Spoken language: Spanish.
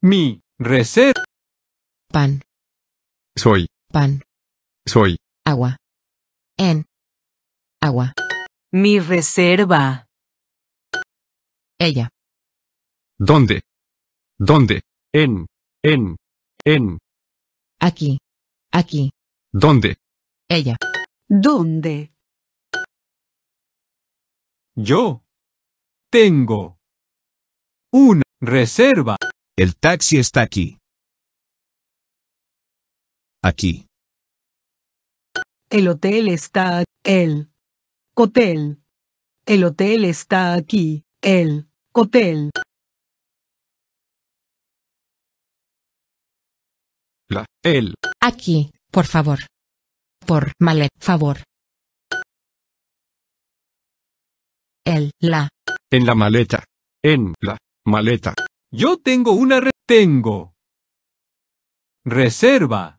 Mi reserva. Pan. Soy. Pan. Soy. Agua. En. Agua. Mi reserva. Ella. ¿Dónde? ¿Dónde? En. En. En. Aquí. Aquí. ¿Dónde? Ella. ¿Dónde? Yo. Tengo. Una reserva. El taxi está aquí. Aquí. El hotel está el hotel. El hotel está aquí. El hotel. La el. Aquí, por favor. Por Malet. favor. El la. En la maleta. En la maleta. Yo tengo una re tengo reserva.